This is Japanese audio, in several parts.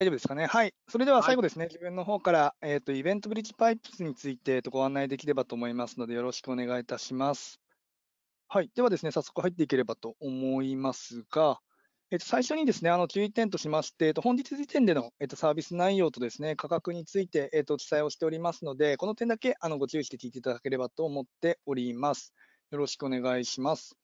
大丈夫ですかね。はい。それでは最後ですね、はい、自分の方から、えっ、ー、と、イベントブリッジパイプスについてご案内できればと思いますので、よろしくお願いいたします。はい。ではですね、早速入っていければと思いますが、えっ、ー、と、最初にですね、あの、注意点としまして、えっ、ー、と、本日時点での、えっと、サービス内容とですね、価格について、えっと、記載をしておりますので、この点だけ、あの、ご注意して聞いていただければと思っております。よろしくお願いします。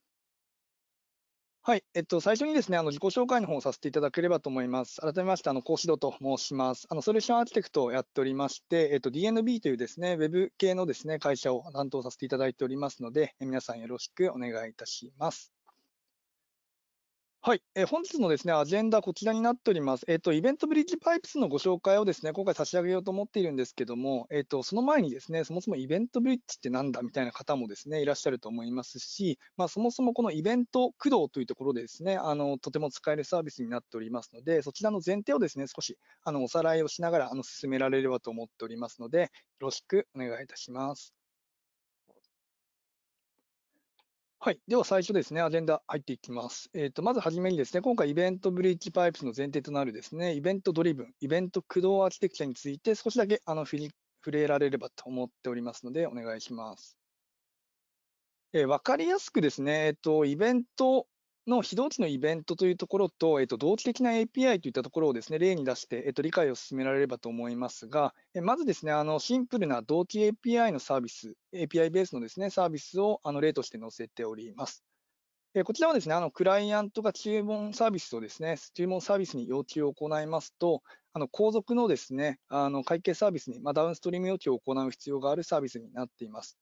はい、えっと、最初にですね、あの自己紹介の方をさせていただければと思います。改めまして、あの、講師堂と申します。あの、ソリューションアーキテクトをやっておりまして、えっと、DNB というですね、web 系のですね、会社を担当させていただいておりますので、皆さんよろしくお願いいたします。はい、え本日のですねアジェンダこちらになっております。えっ、ー、と、イベントブリッジパイプスのご紹介をですね今回差し上げようと思っているんですけども、えっ、ー、と、その前にですねそもそもイベントブリッジってなんだみたいな方もですねいらっしゃると思いますし、まあ、そもそもこのイベント駆動というところでですねあのとても使えるサービスになっておりますので、そちらの前提をですね少しあのおさらいをしながらあの進められればと思っておりますので、よろしくお願いいたします。はい。では最初ですね、アジェンダ入っていきます。えっ、ー、と、まずはじめにですね、今回イベントブリッジパイプスの前提となるですね、イベントドリブン、イベント駆動アーキテクチャについて少しだけあの触れられればと思っておりますので、お願いします。えー、かりやすくですね、えっ、ー、と、イベントの非同期のイベントというところと、えっと、同期的な API といったところをですね、例に出して、えっと、理解を進められればと思いますが、えまずですね、あの、シンプルな同期 API のサービス、API ベースのですね、サービスを、あの、例として載せております。えこちらはですね、あの、クライアントが注文サービスをですね、注文サービスに要求を行いますと、あの、後続のですね、あの、会計サービスに、まあ、ダウンストリーム要求を行う必要があるサービスになっています。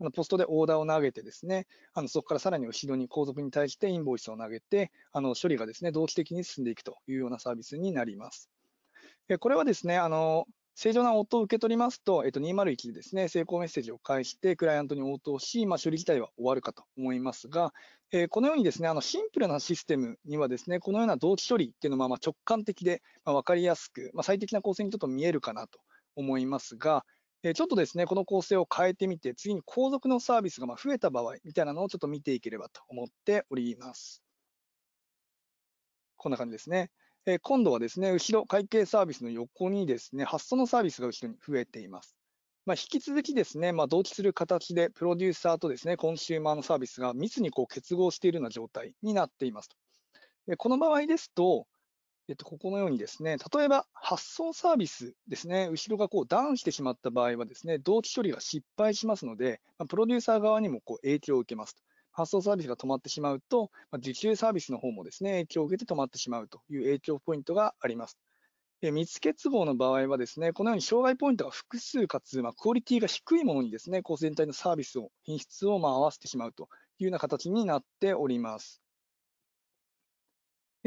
あのポストでオーダーを投げてですね、あのそこからさらに後ろに後続に対してインボイスを投げて、あの処理がですね、同期的に進んでいくというようなサービスになります。これはですね、あの正常な応答を受け取りますと、えっと、201でですね、成功メッセージを返して、クライアントに応答し、まあ、処理自体は終わるかと思いますが、えー、このようにですね、あのシンプルなシステムにはですね、このような同期処理っていうのはま直感的で、まあ、分かりやすく、まあ、最適な構成にちょっと見えるかなと思いますが、えちょっとですね、この構成を変えてみて、次に後続のサービスが増えた場合みたいなのをちょっと見ていければと思っております。こんな感じですね。え今度はですね、後ろ、会計サービスの横にですね、発送のサービスが後ろに増えています。まあ、引き続きですね、まあ、同期する形で、プロデューサーとですね、コンシューマーのサービスが密にこう結合しているような状態になっていますと。この場合ですと、えっと、ここのようにですね、例えば発送サービスですね、後ろがこうダウンしてしまった場合はですね、同期処理が失敗しますので、まあ、プロデューサー側にもこう影響を受けますと。発送サービスが止まってしまうと、まあ、受注サービスの方もですね、影響を受けて止まってしまうという影響ポイントがあります。え結つ合の場合はですね、このように障害ポイントが複数かつ、まあ、クオリティが低いものにですね、こう全体のサービスを、品質をまあ合わせてしまうというような形になっております。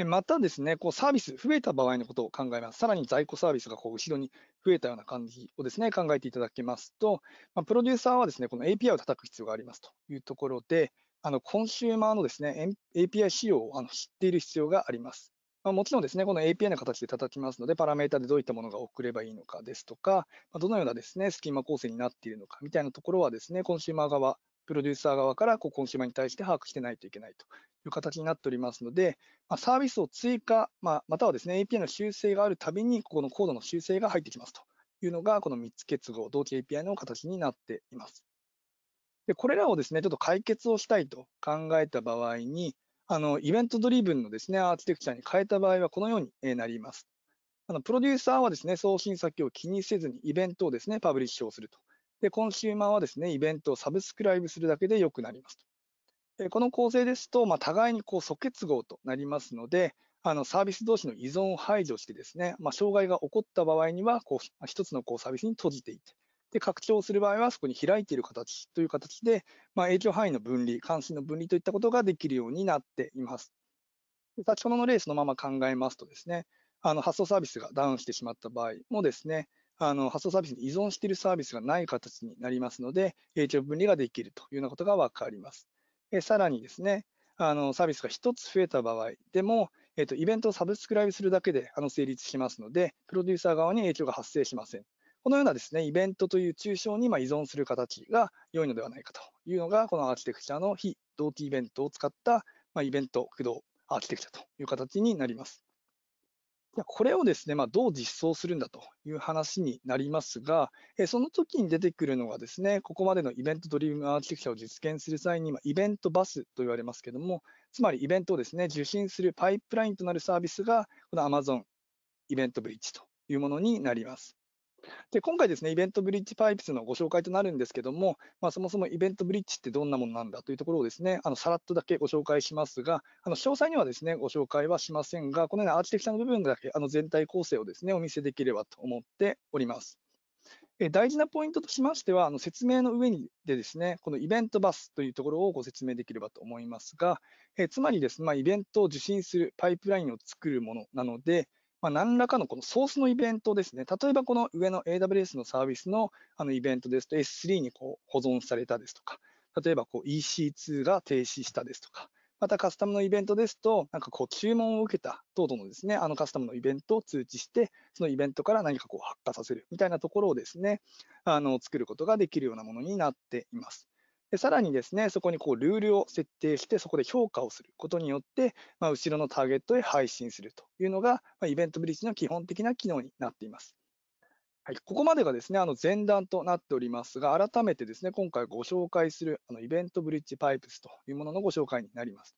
またですね、こうサービス増えた場合のことを考えます。さらに在庫サービスがこう後ろに増えたような感じをですね、考えていただきますと、まあ、プロデューサーはですね、この API を叩く必要がありますというところで、あのコンシューマーのですね、API 仕様をあの知っている必要があります。まあ、もちろんですね、この API の形で叩きますので、パラメータでどういったものが送ればいいのかですとか、まあ、どのようなですね、スキーマ構成になっているのかみたいなところはですね、コンシューマー側プロデューサー側からこうコンシューマーに対して把握してないといけないという形になっておりますので、まあ、サービスを追加、まあ、またはですね、API の修正があるたびに、ここのコードの修正が入ってきますというのが、この3つ結合、同期 API の形になっています。で、これらをですね、ちょっと解決をしたいと考えた場合に、あの、イベントドリブンのですね、アーキテクチャに変えた場合は、このようになります。あのプロデューサーはですね、送信先を気にせずにイベントをですね、パブリッシュをするとで、コンシューマーはですね、イベントをサブスクライブするだけで良くなりますと。この構成ですと、まあ、互いにこう素結合となりますので、あのサービス同士の依存を排除してですね、まあ、障害が起こった場合には、こう、一つのこうサービスに閉じていて、で、拡張する場合は、そこに開いている形という形で、まあ、影響範囲の分離、関心の分離といったことができるようになっています。で先ほどのレースのまま考えますとですね、あの、発送サービスがダウンしてしまった場合もですね、あの発送サービスに依存しているサービスがない形になりますので、影響分離ができるというようなことが分かります。えさらにですね、あのサービスが1つ増えた場合でも、えー、とイベントをサブスクライブするだけであの成立しますので、プロデューサー側に影響が発生しません。このようなですね、イベントという抽象に依存する形が良いのではないかというのが、このアーキテクチャの非同期イベントを使ったイベント駆動アーキテクチャという形になります。じゃこれをですね、まあ、どう実装するんだという話になりますが、えその時に出てくるのがですね、ここまでのイベントドリームアーキテクチャを実現する際に、イベントバスと言われますけども、つまりイベントをですね、受信するパイプラインとなるサービスが、この Amazon イベントブリッジというものになります。で今回ですね、イベントブリッジパイプスのご紹介となるんですけども、まあ、そもそもイベントブリッジってどんなものなんだというところをですね、あのさらっとだけご紹介しますが、あの詳細にはですね、ご紹介はしませんが、このようなアーチテクチャの部分だけ、あの全体構成をですね、お見せできればと思っております。え大事なポイントとしましては、あの説明の上にでですね、このイベントバスというところをご説明できればと思いますが、えつまりですね、まあ、イベントを受信するパイプラインを作るものなので、まあ、何らかのこのソースのイベントですね。例えばこの上の AWS のサービスのあのイベントですと S3 にこう保存されたですとか、例えばこう EC2 が停止したですとか、またカスタムのイベントですと、なんかこう注文を受けた等々のですね、あのカスタムのイベントを通知して、そのイベントから何かこう発火させるみたいなところをですね、あの作ることができるようなものになっています。でさらにですね、そこにこうルールを設定して、そこで評価をすることによって、まあ、後ろのターゲットへ配信するというのが、まあ、イベントブリッジの基本的な機能になっています。はい、ここまでがですね、あの前段となっておりますが、改めてですね、今回ご紹介するあのイベントブリッジパイプスというもののご紹介になります。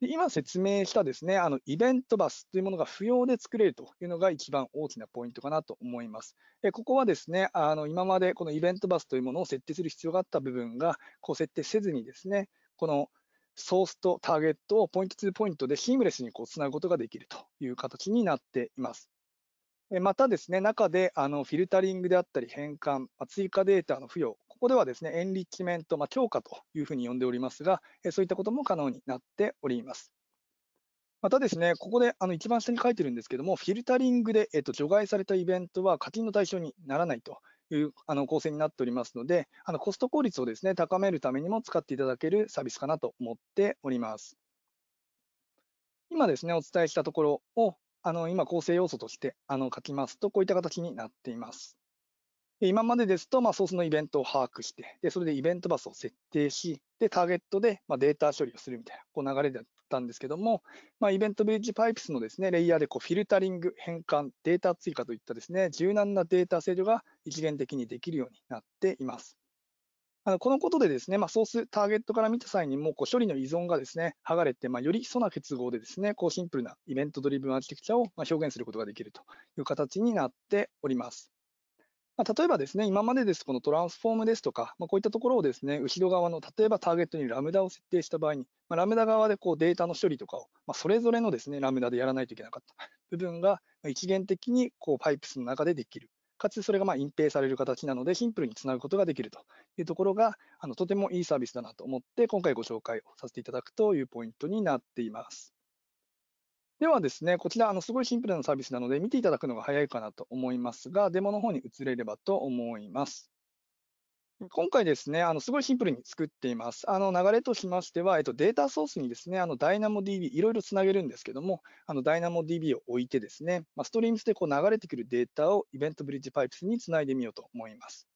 で今説明したですね、あのイベントバスというものが不要で作れるというのが一番大きなポイントかなと思います。ここはですね、あの今までこのイベントバスというものを設定する必要があった部分が、こう設定せずにですね、このソースとターゲットをポイント2ポイントでシームレスにこうつなぐことができるという形になっています。またですね、中であのフィルタリングであったり変換、追加データの付与ここではですね、エンリッチメント、まあ、強化というふうに呼んでおりますが、そういったことも可能になっております。またですね、ここであの一番下に書いてるんですけども、フィルタリングで、えっと、除外されたイベントは課金の対象にならないというあの構成になっておりますので、あのコスト効率をですね、高めるためにも使っていただけるサービスかなと思っております。今ですね、お伝えしたところを、あの今構成要素としてあの書きますと、こういった形になっています。今までですと、まあ、ソースのイベントを把握して、で、それでイベントバスを設定し、で、ターゲットで、まデータ処理をするみたいな、こう流れだったんですけども、まあ、イベントブリッジパイプスのですね、レイヤーでこうフィルタリング、変換、データ追加といったですね、柔軟なデータ制御が一元的にできるようになっています。あのこのことでですね、まあ、ソース、ターゲットから見た際にもこう処理の依存がですね、剥がれて、まあ、より素な結合でですね、こうシンプルなイベントドリブンアーキテクチャをま表現することができるという形になっております。まあ、例えばですね、今までですと、このトランスフォームですとか、まあ、こういったところをですね、後ろ側の、例えばターゲットにラムダを設定した場合に、まあ、ラムダ側でこうデータの処理とかを、まあ、それぞれのですね、ラムダでやらないといけなかった 部分が、一元的にこうパイプスの中でできる。かつそれがまあ隠蔽される形なので、シンプルにつなぐことができるというところが、あのとてもいいサービスだなと思って、今回ご紹介をさせていただくというポイントになっています。ではですね、こちら、あの、すごいシンプルなサービスなので、見ていただくのが早いかなと思いますが、デモの方に移れればと思います。今回ですね、あのすごいシンプルに作っています。あの流れとしましては、えっと、データソースにですね、あの DynamoDB、いろいろつなげるんですけども、あの DynamoDB を置いてですね、まあ、ストリームスでこう流れてくるデータをイベントブリッジパイプスにつないでみようと思います。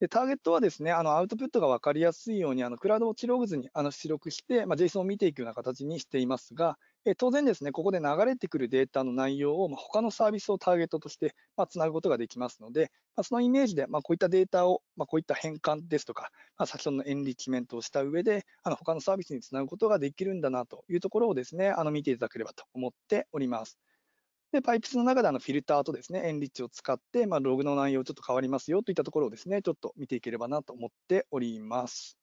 でターゲットはですね、あのアウトプットが分かりやすいように、あのクラウドウォッチログズにあの出力して、まあ、JSON を見ていくような形にしていますが、え当然ですね、ここで流れてくるデータの内容を、ま他のサービスをターゲットとして、まつなぐことができますので、まそのイメージで、まこういったデータを、まこういった変換ですとか、ま先ほどのエンリッチメントをした上で、あの他のサービスにつなぐことができるんだなというところをですね、あの見ていただければと思っております。で、パイプスの中であのフィルターとですね、エンリッチを使って、まログの内容ちょっと変わりますよといったところをですね、ちょっと見ていければなと思っております。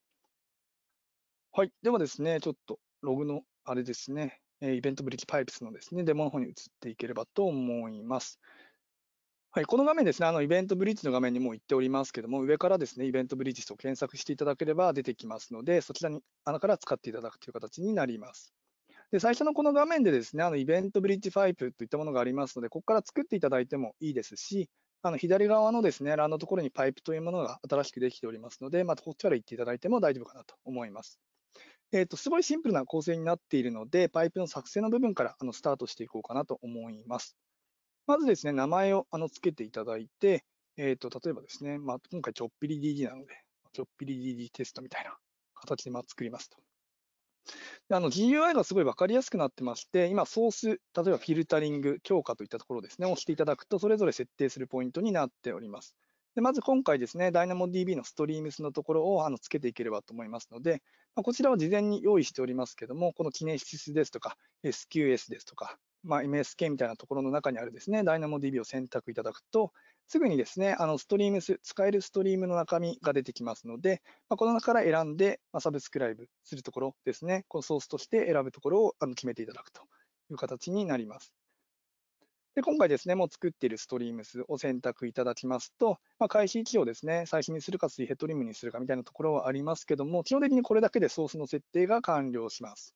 はい。ではですね、ちょっとログのあれですね、イベントブリッジパイプスのですね、デモの方に移っていければと思います。はい、この画面ですね、あのイベントブリッジの画面にも行っておりますけども、上からですね、イベントブリッジと検索していただければ出てきますので、そちらに穴から使っていただくという形になります。で最初のこの画面でですね、あのイベントブリッジパイプといったものがありますので、ここから作っていただいてもいいですし、あの左側のですね、欄のところにパイプというものが新しくできておりますので、まこっちから行っていただいても大丈夫かなと思います。えっ、ー、と、すごいシンプルな構成になっているので、パイプの作成の部分からあのスタートしていこうかなと思います。まずですね、名前をあのつけていただいて、えっ、ー、と、例えばですね、まあ、今回ちょっぴり DD なので、ちょっぴり DD テストみたいな形でま作りますと。あの GUI がすごい分かりやすくなってまして、今、ソース、例えばフィルタリング、強化といったところですね、押していただくと、それぞれ設定するポイントになっております。でまず今回ですね、DynamoDB のストリームスのところをあのつけていければと思いますので、まあ、こちらは事前に用意しておりますけども、この記念 i s ですとか、SQS ですとか、まあ、MSK みたいなところの中にあるですね、DynamoDB を選択いただくと、すぐにですね、あのストリームス、使えるストリームの中身が出てきますので、まあ、この中から選んで、まあ、サブスクライブするところですね、このソースとして選ぶところをあの決めていただくという形になります。で、今回ですね、もう作っているストリームスを選択いただきますと、まあ、開始位置をですね、最新にするか水平トリムにするかみたいなところはありますけども、基本的にこれだけでソースの設定が完了します。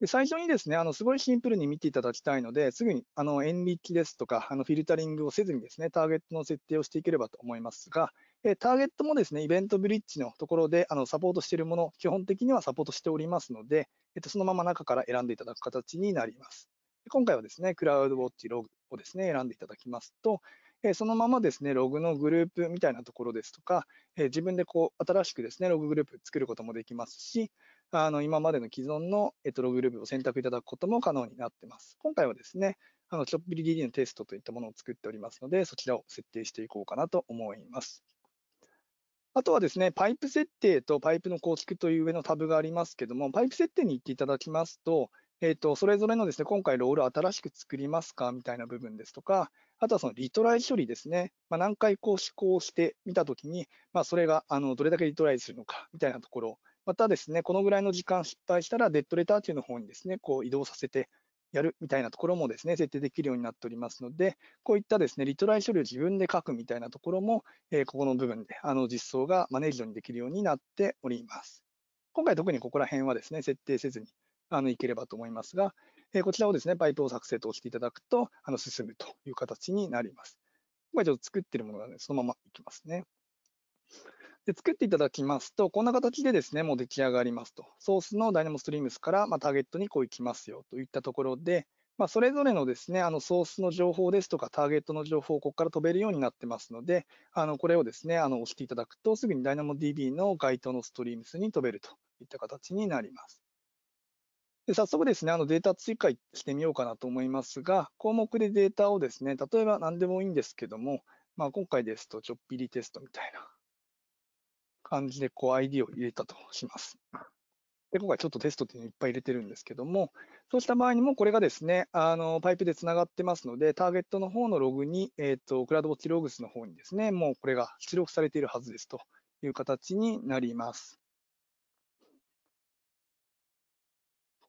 で最初にですね、あのすごいシンプルに見ていただきたいので、すぐにあのッチですとか、あのフィルタリングをせずにですね、ターゲットの設定をしていければと思いますが、えターゲットもですね、イベントブリッジのところであのサポートしているもの、基本的にはサポートしておりますので、えっと、そのまま中から選んでいただく形になります。今回はですね、クラウドウォッチログをですね、選んでいただきますと、えそのままですね、ログのグループみたいなところですとか、え自分でこう新しくですね、ロググループ作ることもできますし、あの今までの既存の、えっと、ロググループを選択いただくことも可能になってます。今回はですね、あのちょっぴり DD のテストといったものを作っておりますので、そちらを設定していこうかなと思います。あとはですね、パイプ設定とパイプの構築という上のタブがありますけども、パイプ設定に行っていただきますと、えっ、と、それぞれのですね、今回ロール新しく作りますかみたいな部分ですとか、あとはそのリトライ処理ですね。まあ、何回こう試行してみたときに、まあ、それがあのどれだけリトライするのかみたいなところ、またですね、このぐらいの時間失敗したら、デッドレターというの方にですね、こう移動させてやるみたいなところもですね、設定できるようになっておりますので、こういったですね、リトライ処理を自分で書くみたいなところも、えー、ここの部分であの実装がマネージドにできるようになっております。今回特にここら辺はですね、設定せずにあのいければと思いますが、えこちらをですね、パイプを作成と押していただくと、あの進むという形になります。今ちょっと作ってるものがね、そのままいきますね。で作っていただきますと、こんな形でですね、もう出来上がりますと。ソースのダイナモストリームスから、まあ、ターゲットにこう行きますよといったところで、まあ、それぞれのですね、あのソースの情報ですとか、ターゲットの情報をここから飛べるようになってますので、あのこれをですね、あの押していただくと、すぐにダイナモ d b の該当のストリームスに飛べるといった形になります。で早速ですね、あのデータ追加してみようかなと思いますが、項目でデータをですね、例えば何でもいいんですけども、まあ、今回ですとちょっぴりテストみたいな感じでこう ID を入れたとします。で今回ちょっとテストっていうのいっぱい入れてるんですけども、そうした場合にもこれがですね、あのパイプでつながってますので、ターゲットの方のログに、えーと、とクラウドウォッチログスの方にですね、もうこれが出力されているはずですという形になります。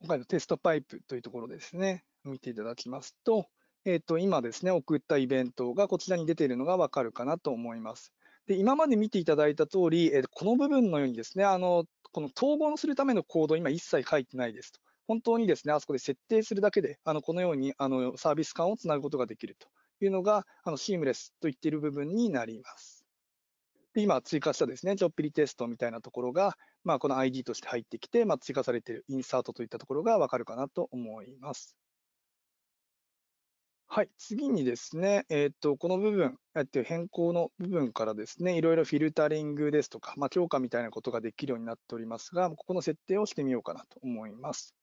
今回のテストパイプというところですね、見ていただきますと、えっ、ー、と、今ですね、送ったイベントがこちらに出ているのがわかるかなと思います。で、今まで見ていただいた通り、えー、この部分のようにですね、あの、この統合するためのコード今一切書いてないですと。本当にですね、あそこで設定するだけで、あの、このように、あの、サービス間をつなぐことができるというのが、あの、シームレスと言っている部分になります。で、今追加したですね、ちょっぴりテストみたいなところが、まあ、この ID として入ってきて、まあ、追加されているインサートといったところがわかるかなと思います。はい、次にですね、えー、っとこの部分、えっと、変更の部分からですね、いろいろフィルタリングですとか、まあ、強化みたいなことができるようになっておりますが、ここの設定をしてみようかなと思います。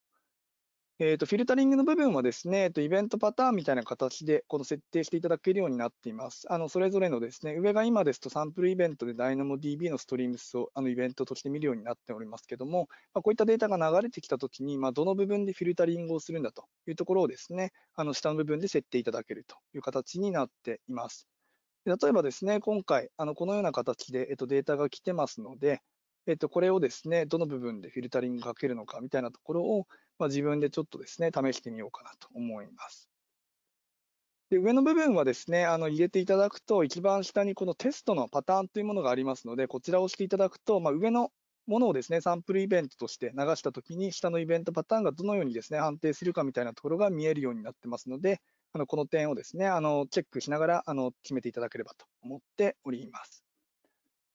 えー、と、フィルタリングの部分はですね、えと、イベントパターンみたいな形で、この設定していただけるようになっています。あの、それぞれのですね、上が今ですとサンプルイベントで DynamoDB のストリームスを、あの、イベントとして見るようになっておりますけども、まあ、こういったデータが流れてきたときに、まあ、どの部分でフィルタリングをするんだというところをですね、あの、下の部分で設定いただけるという形になっています。例えばですね、今回、あの、このような形で、えと、データが来てますので、えっと、これをですね、どの部分でフィルタリングかけるのかみたいなところを、まあ、自分でちょっとですね、試してみようかなと思います。で上の部分はですね、あの入れていただくと、一番下にこのテストのパターンというものがありますので、こちらを押していただくと、まあ、上のものをですね、サンプルイベントとして流したときに、下のイベントパターンがどのようにですね、判定するかみたいなところが見えるようになってますので、あのこの点をですね、あのチェックしながらあの決めていただければと思っております。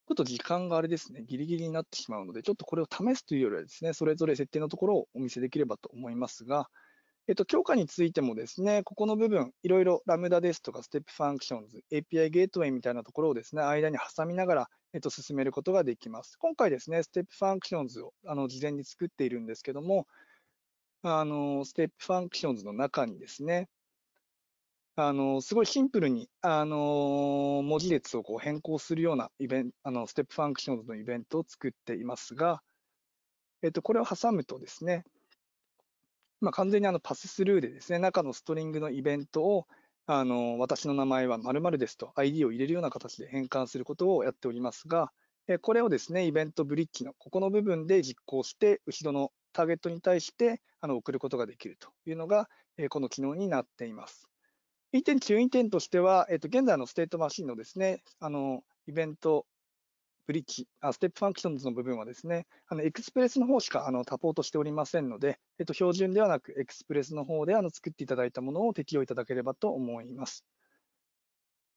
ちょっと時間があれですね、ギリギリになってしまうので、ちょっとこれを試すというよりはですね、それぞれ設定のところをお見せできればと思いますが、えっと、強化についてもですね、ここの部分、いろいろラムダですとか、ステップファンクションズ、API ゲートウェイみたいなところをですね、間に挟みながら、えっと、進めることができます。今回ですね、ステップファンクションズをあの事前に作っているんですけども、あの、ステップファンクションズの中にですね、あの、すごいシンプルに、あの、文字列をこう変更するようなイベント、あの、ステップファンクションのイベントを作っていますが、えっと、これを挟むとですね、まあ、完全にあのパススルーでですね、中のストリングのイベントを、あの、私の名前は〇〇ですと ID を入れるような形で変換することをやっておりますが、これをですね、イベントブリッジのここの部分で実行して、後ろのターゲットに対してあの送ることができるというのが、この機能になっています。い点、注意点としては、えっと、現在のステートマシンのですね、あの、イベント、ブリッジ、あステップファンクションズの部分はですね、あの、エクスプレスの方しか、あの、サポートしておりませんので、えっと、標準ではなく、エクスプレスの方で、あの、作っていただいたものを適用いただければと思います。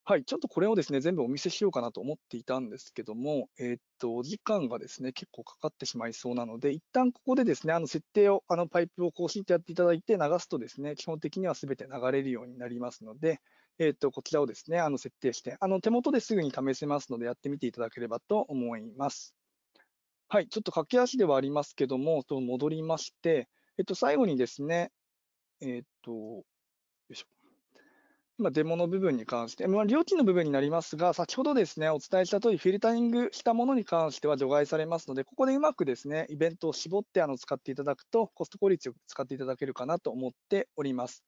はい、ちょっとこれをですね、全部お見せしようかなと思っていたんですけども、えー、っと、時間がですね、結構かかってしまいそうなので、一旦ここでですね、あの設定を、あのパイプを更新ってやっていただいて流すとですね、基本的にはすべて流れるようになりますので、えー、っと、こちらをですね、あの設定して、あの手元ですぐに試せますので、やってみていただければと思います。はい、ちょっと駆け足ではありますけども、と戻りまして、えっと、最後にですね、えー、っと、よいしょ。まあ、デモの部分に関して、まあ、料金の部分になりますが、先ほどですね、お伝えした通り、フィルタリングしたものに関しては除外されますので、ここでうまくですね、イベントを絞ってあの使っていただくと、コスト効率よく使っていただけるかなと思っております。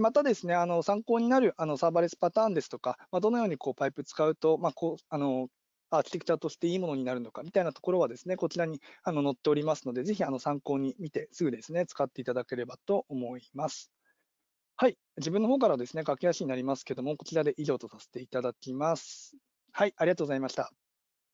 またですね、あの参考になるあのサーバレスパターンですとか、まあ、どのようにこうパイプ使うと、まあ、こうあのアーキテクチャとしていいものになるのかみたいなところはですね、こちらにあの載っておりますので、ぜひあの参考に見て、すぐですね、使っていただければと思います。はい。自分の方からですね、駆け足になりますけども、こちらで以上とさせていただきます。はい。ありがとうございました。